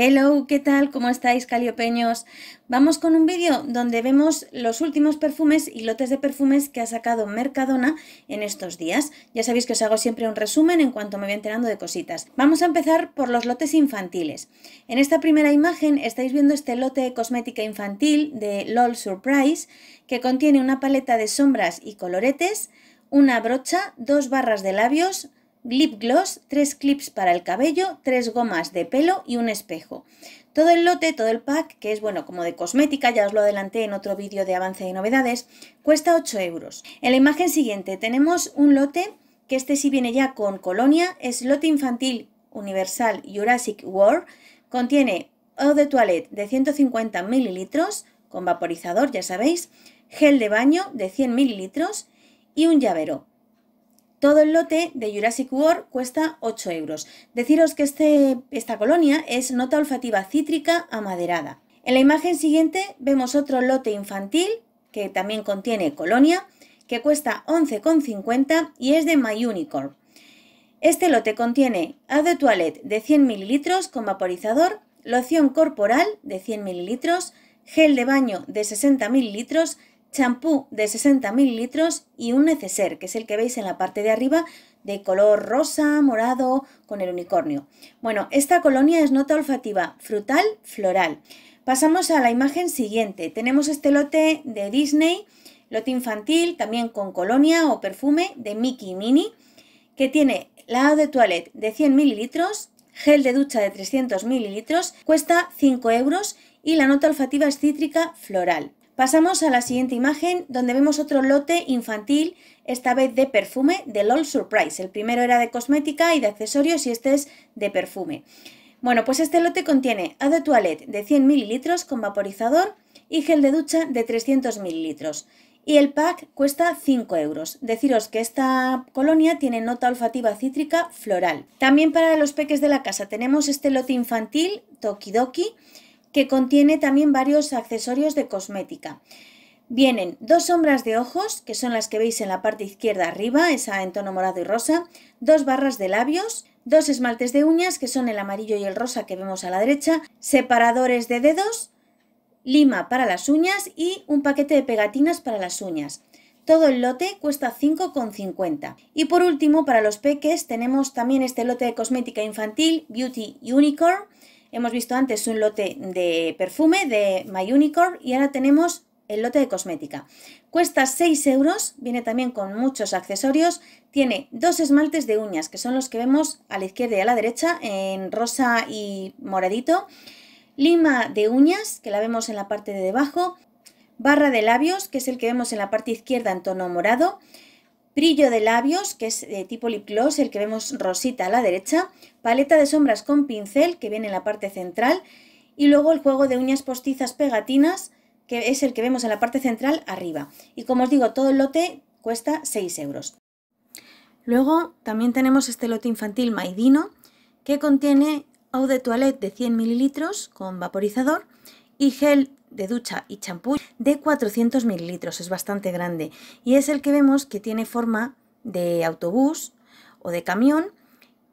Hello, ¿qué tal? ¿Cómo estáis, caliopeños? Vamos con un vídeo donde vemos los últimos perfumes y lotes de perfumes que ha sacado Mercadona en estos días. Ya sabéis que os hago siempre un resumen en cuanto me voy enterando de cositas. Vamos a empezar por los lotes infantiles. En esta primera imagen estáis viendo este lote de cosmética infantil de LOL Surprise que contiene una paleta de sombras y coloretes, una brocha, dos barras de labios, lip gloss, tres clips para el cabello, tres gomas de pelo y un espejo. Todo el lote, todo el pack, que es bueno como de cosmética, ya os lo adelanté en otro vídeo de avance de novedades, cuesta 8 euros. En la imagen siguiente tenemos un lote, que este sí viene ya con colonia, es lote infantil Universal Jurassic World, contiene eau de toilette de 150 mililitros, con vaporizador, ya sabéis, gel de baño de 100 mililitros y un llavero. Todo el lote de Jurassic World cuesta 8 euros. Deciros que este, esta colonia es nota olfativa cítrica amaderada. En la imagen siguiente vemos otro lote infantil que también contiene colonia que cuesta 11,50 y es de My Unicorn. Este lote contiene haz de toilette de 100 ml con vaporizador, loción corporal de 100 ml, gel de baño de 60 ml champú de 60 mililitros y un neceser, que es el que veis en la parte de arriba, de color rosa, morado, con el unicornio. Bueno, esta colonia es nota olfativa frutal, floral. Pasamos a la imagen siguiente. Tenemos este lote de Disney, lote infantil, también con colonia o perfume de Mickey Mini, que tiene la de toilette de 100 mililitros, gel de ducha de 300 mililitros, cuesta 5 euros y la nota olfativa es cítrica floral. Pasamos a la siguiente imagen donde vemos otro lote infantil, esta vez de perfume de LOL Surprise. El primero era de cosmética y de accesorios y este es de perfume. Bueno, pues este lote contiene a de Toilette de 100 ml con vaporizador y gel de ducha de 300 ml. Y el pack cuesta 5 euros. Deciros que esta colonia tiene nota olfativa cítrica floral. También para los peques de la casa tenemos este lote infantil, Tokidoki, que contiene también varios accesorios de cosmética. Vienen dos sombras de ojos, que son las que veis en la parte izquierda arriba, esa en tono morado y rosa, dos barras de labios, dos esmaltes de uñas, que son el amarillo y el rosa que vemos a la derecha, separadores de dedos, lima para las uñas y un paquete de pegatinas para las uñas. Todo el lote cuesta 5,50. Y por último, para los peques tenemos también este lote de cosmética infantil Beauty Unicorn, Hemos visto antes un lote de perfume de My Unicorn y ahora tenemos el lote de cosmética. Cuesta 6 euros, viene también con muchos accesorios, tiene dos esmaltes de uñas, que son los que vemos a la izquierda y a la derecha, en rosa y moradito, lima de uñas, que la vemos en la parte de debajo, barra de labios, que es el que vemos en la parte izquierda en tono morado, brillo de labios, que es de eh, tipo lip gloss, el que vemos rosita a la derecha, paleta de sombras con pincel, que viene en la parte central, y luego el juego de uñas postizas pegatinas, que es el que vemos en la parte central arriba. Y como os digo, todo el lote cuesta 6 euros. Luego también tenemos este lote infantil Maidino, que contiene eau de toilette de 100 ml con vaporizador y gel de ducha y champú de 400 mililitros, es bastante grande y es el que vemos que tiene forma de autobús o de camión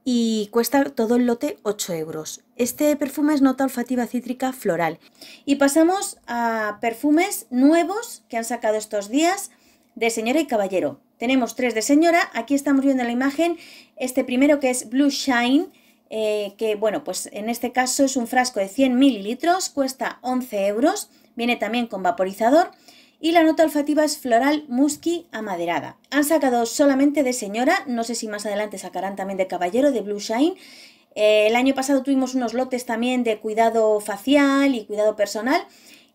y cuesta todo el lote 8 euros. Este perfume es nota olfativa cítrica floral. Y pasamos a perfumes nuevos que han sacado estos días de señora y caballero. Tenemos tres de señora, aquí estamos viendo la imagen, este primero que es Blue Shine, eh, que bueno, pues en este caso es un frasco de 100 mililitros, cuesta 11 euros, viene también con vaporizador y la nota olfativa es floral musky amaderada. Han sacado solamente de señora, no sé si más adelante sacarán también de caballero, de Blue Shine. Eh, el año pasado tuvimos unos lotes también de cuidado facial y cuidado personal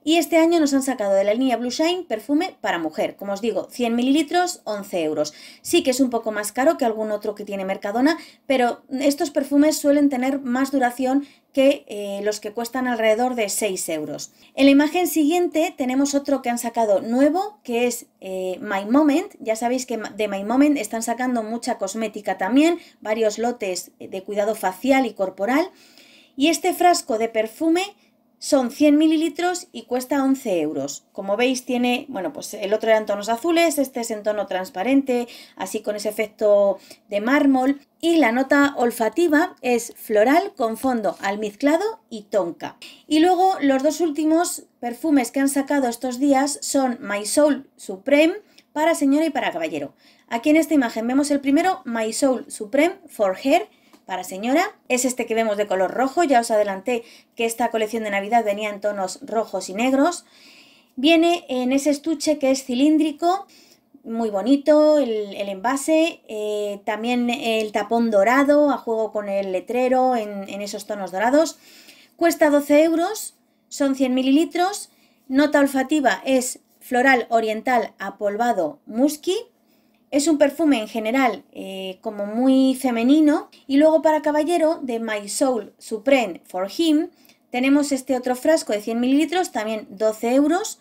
y este año nos han sacado de la línea Blue Shine perfume para mujer. Como os digo, 100 mililitros, 11 euros. Sí que es un poco más caro que algún otro que tiene Mercadona, pero estos perfumes suelen tener más duración que eh, los que cuestan alrededor de 6 euros. En la imagen siguiente tenemos otro que han sacado nuevo, que es eh, My Moment. Ya sabéis que de My Moment están sacando mucha cosmética también, varios lotes de cuidado facial y corporal. Y este frasco de perfume son 100 mililitros y cuesta 11 euros. Como veis tiene, bueno, pues el otro era en tonos azules, este es en tono transparente, así con ese efecto de mármol. Y la nota olfativa es floral con fondo almizclado y tonka. Y luego los dos últimos perfumes que han sacado estos días son My Soul Supreme para señora y para caballero. Aquí en esta imagen vemos el primero, My Soul Supreme for Hair, para señora. Es este que vemos de color rojo, ya os adelanté que esta colección de Navidad venía en tonos rojos y negros. Viene en ese estuche que es cilíndrico, muy bonito el, envase, eh, también el tapón dorado a juego con el letrero en, en esos tonos dorados. Cuesta 12 euros, son 100 mililitros. Nota olfativa es floral oriental apolvado musky. Es un perfume en general eh, como muy femenino y luego para caballero de My Soul Supreme for Him tenemos este otro frasco de 100 mililitros, también 12 euros,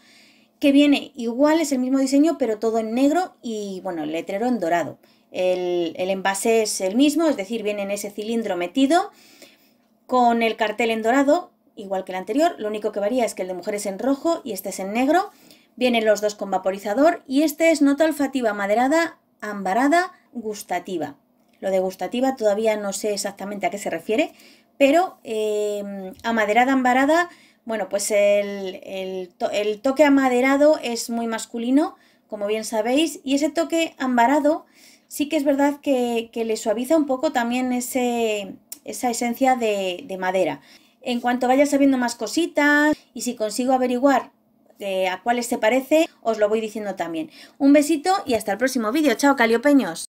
que viene igual, es el mismo diseño pero todo en negro y bueno, el letrero en dorado. El, envase es el mismo, es decir, viene en ese cilindro metido con el cartel en dorado, igual que el anterior, lo único que varía es que el de mujeres en rojo y este es en negro Vienen los dos con vaporizador y este es nota olfativa maderada, ambarada, gustativa. Lo de gustativa todavía no sé exactamente a qué se refiere, pero eh, amaderada, ambarada, bueno, pues el, toque amaderado es muy masculino, como bien sabéis, y ese toque ambarado sí que es verdad que, le suaviza un poco también esa esencia de, de madera. En cuanto vaya sabiendo más cositas y si consigo averiguar eh, a cuáles se parece, os lo voy diciendo también. Un besito y hasta el próximo vídeo. Chao, Caliopeños.